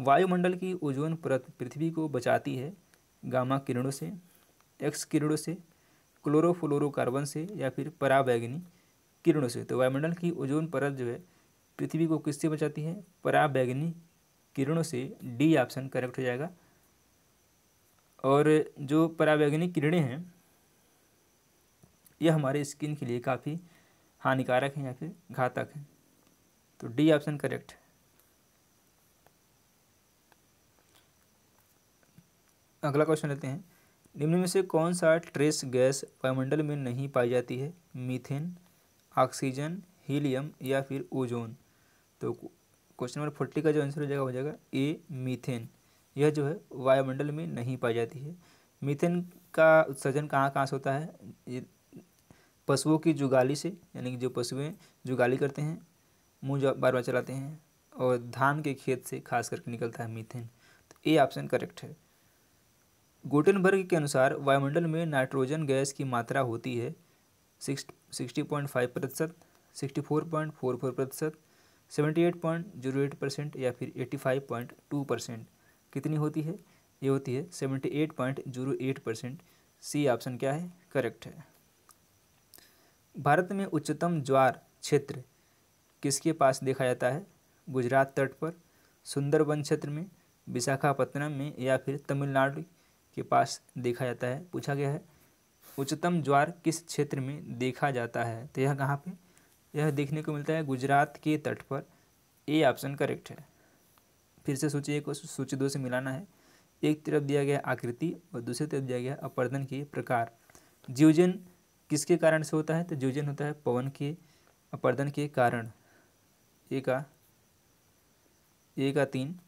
वायुमंडल की ओजोन परत पृथ्वी को बचाती है गामा किरणों से एक्स किरणों से क्लोरोफ्लोरोकार्बन से या फिर पराबैगनी किरणों से तो वायुमंडल की ओजोन परत जो है पृथ्वी को किससे बचाती है पराबैगनी किरणों से डी ऑप्शन करेक्ट हो जाएगा और जो पराबैगनी किरणें हैं यह हमारे स्किन के लिए काफ़ी हानिकारक हैं या फिर घातक हैं तो डी ऑप्शन करेक्ट अगला क्वेश्चन लेते हैं निम्न में से कौन सा ट्रेस गैस वायुमंडल में नहीं पाई जाती है मीथेन ऑक्सीजन हीलियम या फिर ओजोन तो क्वेश्चन नंबर फोर्टी का जो आंसर हो जाएगा हो जाएगा ए मीथेन यह जो है वायुमंडल में नहीं पाई जाती है मीथेन का उत्सर्जन कहाँ कहाँ से होता है ये पशुओं की जुगाली से यानी कि जो पशुएं जुगाली करते हैं मुँह बार बार चलाते हैं और धान के खेत से खास करके निकलता है मीथेन तो ए ऑप्शन करेक्ट है गोटनबर्ग के अनुसार वायुमंडल में नाइट्रोजन गैस की मात्रा होती है सिक्सटी पॉइंट फाइव प्रतिशत sixty four point four four प्रतिशत seventy eight point zero eight percent या फिर eighty five point two percent कितनी होती है ये होती है seventy eight point zero eight percent C option क्या है करेक्ट है भारत में उच्चतम ज्वार क्षेत्र किसके पास देखा जाता है गुजरात तट पर सुंदरबन क्षेत्र में विशाखापत्तनम में या फिर तमिलनाडु के पास देखा जाता है पूछा गया है उच्चतम ज्वार किस क्षेत्र में देखा जाता है तो यह कहाँ पे यह देखने को मिलता है गुजरात के तट पर ए ऑप्शन करेक्ट है फिर से सूची एक सूची दो से मिलाना है एक तरफ दिया गया आकृति और दूसरी तरफ दिया गया अपर्दन के प्रकार जीवजन किसके कारण से होता है तो जीवजन होता है पवन के अपर्दन के कारण ए का ए का तीन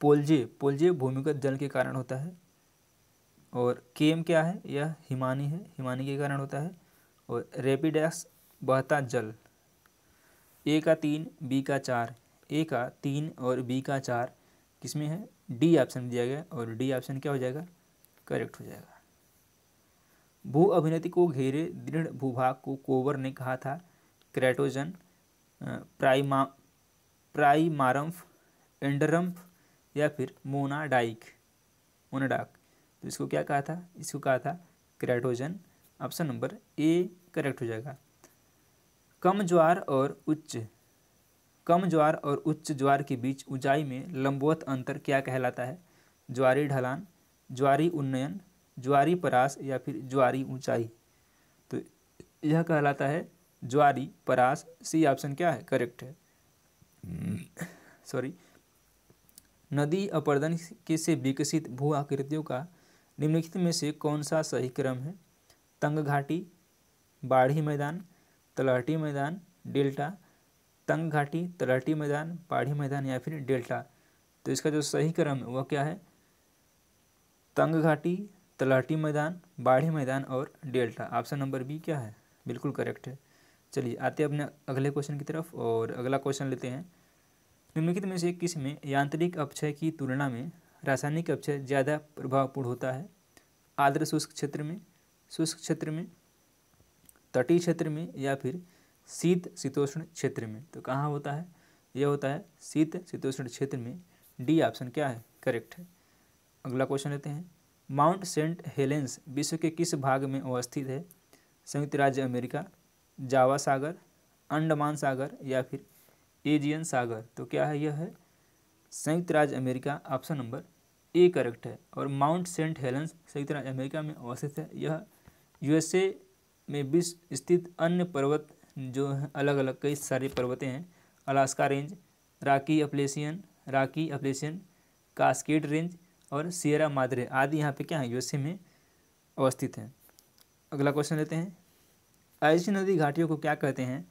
पोलजे पोलजे भूमिगत जल के कारण होता है और केम क्या है यह हिमानी है हिमानी के कारण होता है और एक्स बहता जल ए का तीन बी का चार ए का तीन और बी का चार किसमें है डी ऑप्शन दिया गया और डी ऑप्शन क्या हो जाएगा करेक्ट हो जाएगा भू अभिनति को घेरे दृढ़ भूभाग को कोवर ने कहा था क्रेटोजन प्राइमा प्राइमारम्फ एंडरम्फ या फिर मोनाडाइक मोनाडाक तो इसको क्या कहा था इसको कहा था kratogen option number A correct हो जाएगा कम ज्वार और उच्च कम ज्वार और उच्च ज्वार के बीच ऊंचाई में लंबवत अंतर क्या कहलाता है ज्वारी ढलान ज्वारी उन्नयन ज्वारी परास या फिर ज्वारी ऊंचाई तो यह कहलाता है ज्वारी परास सी ऑप्शन क्या है करेक्ट है हम्म। सॉरी नदी अपर्दन के से विकसित भू आकृतियों का निम्नलिखित में से कौन सा सही क्रम है तंग घाटी बाढ़ी मैदान तलहटी मैदान डेल्टा तंग घाटी तलहटी मैदान बाढ़ी मैदान या फिर डेल्टा तो इसका जो सही क्रम है वह क्या है तंग घाटी तलहटी मैदान बाढ़ी मैदान और डेल्टा ऑप्शन नंबर बी क्या है बिल्कुल करेक्ट है चलिए आते हैं अपने अगले क्वेश्चन की तरफ और अगला क्वेश्चन लेते हैं निम्नलिखित में से किस में यांत्रिक अपक्षय की तुलना में रासायनिक अपचय ज़्यादा प्रभावपूर्ण होता है आर्द्र शुष्क क्षेत्र में शुष्क क्षेत्र में तटीय क्षेत्र में या फिर शीत शीतोष्ण क्षेत्र में तो कहाँ होता है यह होता है शीत शीतोष्ण क्षेत्र में डी ऑप्शन क्या है करेक्ट है अगला क्वेश्चन लेते हैं माउंट सेंट हेलेंस विश्व के किस भाग में अवस्थित है संयुक्त राज्य अमेरिका जावा सागर अंडमान सागर या फिर एजियन सागर तो क्या है यह है संयुक्त राज्य America option number A correct है और माउंट सेंट हेलेंस सही तरह अमेरिका में अवस्थित है यह यूएसए में विश्व स्थित अन्य पर्वत जो अलग अलग कई सारे पर्वतें हैं Alaska range Rocky Appalachian Rocky Appalachian Cascade range और सियरा मादरे आदि यहाँ पे क्या है यूएसए में अवस्थित हैं अगला क्वेश्चन लेते हैं ऐसी नदी घाटियों को क्या कहते हैं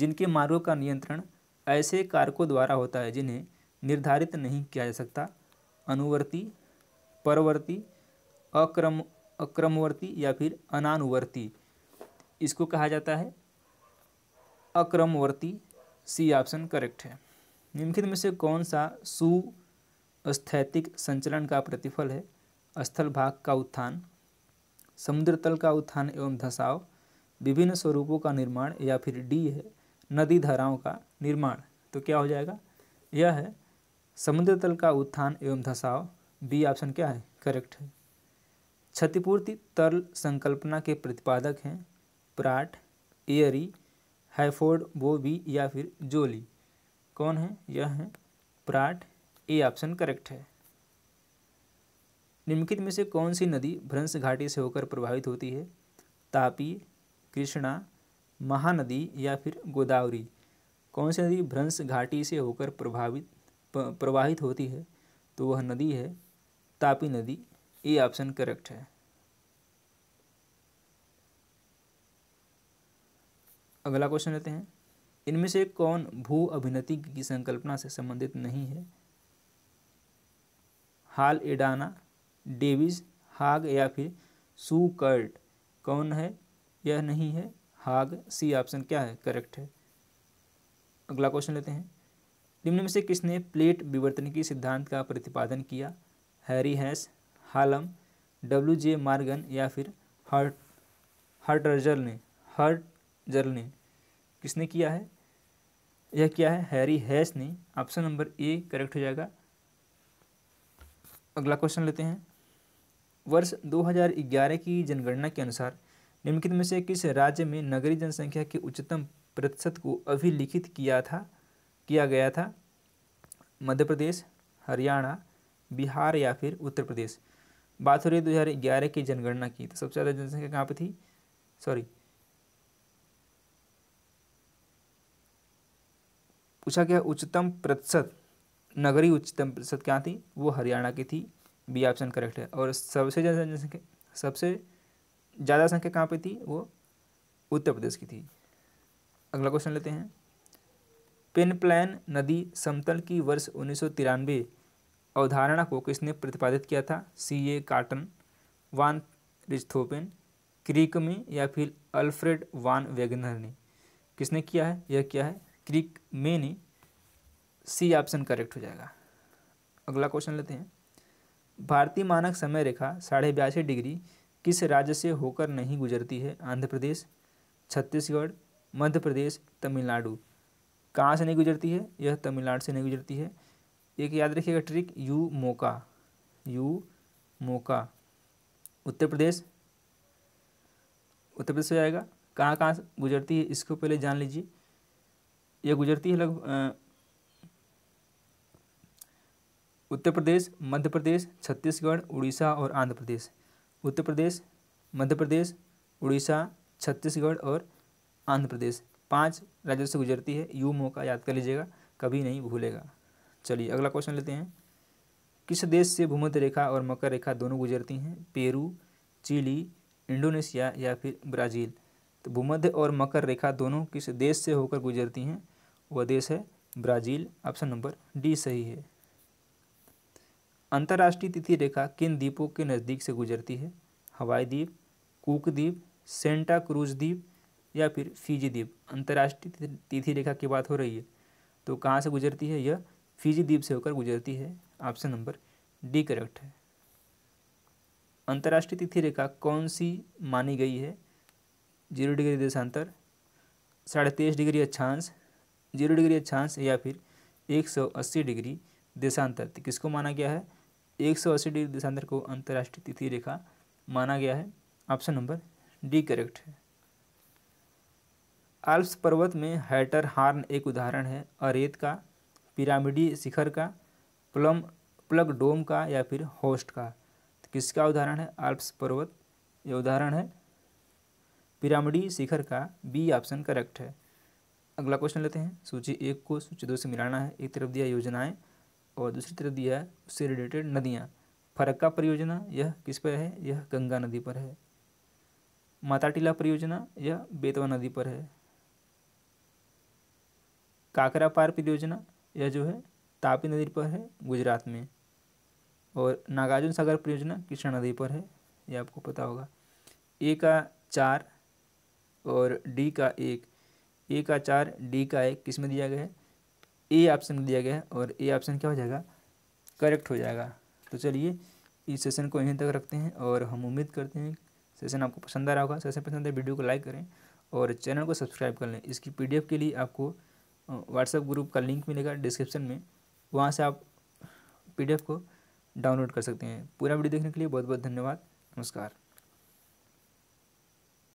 जिनके मार्गों का नियंत्रण ऐसे कारकों द्वारा होता है जिन्हें निर्धारित नहीं किया जा सकता अनुवर्ती परवर्ती अक्रम अक्रमवर्ती या फिर अनानुवर्ती इसको कहा जाता है अक्रमवर्ती सी ऑप्शन करेक्ट है निम्नलिखित में से कौन सा सुस्थैतिक संचलन का प्रतिफल है स्थल भाग का उत्थान समुद्र तल का उत्थान एवं धसाव विभिन्न स्वरूपों का निर्माण या फिर डी है नदी धाराओं का निर्माण तो क्या हो जाएगा यह है समुद्र तल का उत्थान एवं धसाव बी ऑप्शन क्या है करेक्ट है क्षतिपूर्ति तरल संकल्पना के प्रतिपादक हैं प्राट एयरी हाइफोर्ड बोबी या फिर जोली कौन है यह है प्राट ए ऑप्शन करेक्ट है निम्नलिखित में से कौन सी नदी भ्रंश घाटी से होकर प्रभावित होती है तापी कृष्णा महानदी या फिर गोदावरी कौन सी नदी भ्रंश घाटी से होकर प्रभावित प्रवाहित होती है तो वह नदी है तापी नदी ए ऑप्शन करेक्ट है अगला क्वेश्चन लेते हैं इनमें से कौन भू अभिनति की संकल्पना से संबंधित नहीं है हाल एडाना डेविस हाग या फिर सुकर्ट कौन है यह नहीं है हाग सी ऑप्शन क्या है करेक्ट है अगला क्वेश्चन लेते हैं निम्न में से किसने प्लेट विवर्तन के सिद्धांत का प्रतिपादन किया Harry Hess Hallam W J Morgan या फिर हर्ट हर्टर्जल ने हर्टजल ने किसने किया है यह क्या है हैरी हैस ने ऑप्शन नंबर ए करेक्ट हो जाएगा अगला क्वेश्चन लेते हैं वर्ष 2011 की जनगणना के अनुसार निम्नलिखित में से किस राज्य में नगरीय जनसंख्या के उच्चतम प्रतिशत को अभिलिखित किया था किया गया था मध्य प्रदेश हरियाणा बिहार या फिर उत्तर प्रदेश बात हो रही है दो हज़ार ग्यारह की जनगणना की तो सबसे ज़्यादा जनसंख्या कहाँ पर थी सॉरी पूछा गया उच्चतम प्रतिशत नगरीय उच्चतम प्रतिशत क्या थी वो हरियाणा की थी बी ऑप्शन करेक्ट है और सबसे ज़्यादा जनसंख्या सबसे ज़्यादा संख्या कहाँ पे थी वो उत्तर प्रदेश की थी अगला क्वेश्चन लेते हैं पिनप्लैन नदी समतल की वर्ष उन्नीस अवधारणा को किसने प्रतिपादित किया था सी ए कार्टन वान क्रिक में या फिर अल्फ्रेड वान वेगनर ने किसने किया है यह क्या है क्रिक में ने सी ऑप्शन करेक्ट हो जाएगा अगला क्वेश्चन लेते हैं भारतीय मानक समय रेखा साढ़े बयासी डिग्री किस राज्य से होकर नहीं गुजरती है आंध्र प्रदेश छत्तीसगढ़ मध्य प्रदेश तमिलनाडु कहाँ से नहीं गुजरती है यह तमिलनाडु से नहीं गुजरती है एक याद रखिएगा ट्रिक यू मोका यू मोका उत्तर प्रदेश उत्तर प्रदेश से जाएगा कहाँ कहाँ से गुजरती है इसको पहले जान लीजिए यह गुजरती है लगभग उत्तर प्रदेश मध्य प्रदेश छत्तीसगढ़ उड़ीसा और आंध्र प्रदेश उत्तर प्रदेश मध्य प्रदेश उड़ीसा छत्तीसगढ़ और आंध्र प्रदेश पाँच राज्यों से गुजरती है यू मौका याद कर लीजिएगा कभी नहीं भूलेगा चलिए अगला क्वेश्चन लेते हैं किस देश से भूमध्य रेखा और मकर रेखा दोनों गुजरती हैं पेरू चिली इंडोनेशिया या फिर ब्राज़ील तो भूमध्य और मकर रेखा दोनों किस देश से होकर गुजरती हैं वह देश है ब्राज़ील ऑप्शन नंबर डी सही है अंतर्राष्ट्रीय तिथि रेखा किन द्वीपों के नज़दीक से गुजरती है हवाई द्वीप कुक द्वीप सेंटा क्रूज द्वीप या फिर फिजी द्वीप अंतर्राष्ट्रीय तिथि रेखा की बात हो रही है तो कहाँ से गुजरती है यह फिजी द्वीप से होकर गुजरती है ऑप्शन नंबर डी करेक्ट है अंतर्राष्ट्रीय तिथि रेखा कौन सी मानी गई है जीरो डिग्री देशांतर साढ़े तेईस डिग्री अक्षांश जीरो डिग्री अक्षांश या फिर एक सौ अस्सी डिग्री देशांतर तो किसको माना गया है एक सौ अस्सी डिग्री देशांतर को अंतर्राष्ट्रीय तिथि रेखा माना गया है ऑप्शन नंबर डी करेक्ट है आल्प्स पर्वत में हैटर हार्न एक उदाहरण है अरेत का पिरामिडी शिखर का प्लम प्लग डोम का या फिर होस्ट का तो किसका उदाहरण है आल्प्स पर्वत ये उदाहरण है पिरामिडी शिखर का बी ऑप्शन करेक्ट है अगला क्वेश्चन लेते हैं सूची एक को सूची दो से मिलाना है एक तरफ दिया योजनाएं और दूसरी तरफ दिया है उससे रिलेटेड नदियाँ फरक्का परियोजना यह किस पर है यह गंगा नदी पर है माताटीला परियोजना यह बेतवा नदी पर है काकरा पार्क परियोजना यह जो है तापी नदी पर है गुजरात में और नागार्जुन सागर परियोजना कृष्णा नदी पर है यह आपको पता होगा ए का चार और डी का एक ए का चार डी का एक किस में दिया गया है ए ऑप्शन दिया गया है और ए ऑप्शन क्या हो जाएगा करेक्ट हो जाएगा तो चलिए इस सेशन को यहीं तक रखते हैं और हम उम्मीद करते हैं सेशन आपको पसंद आ रहा होगा सेशन पसंद है वीडियो को लाइक करें और चैनल को सब्सक्राइब कर लें इसकी पीडीएफ के लिए आपको व्हाट्सएप ग्रुप का लिंक मिलेगा डिस्क्रिप्शन में वहाँ से आप पीडीएफ को डाउनलोड कर सकते हैं पूरा वीडियो देखने के लिए बहुत बहुत धन्यवाद नमस्कार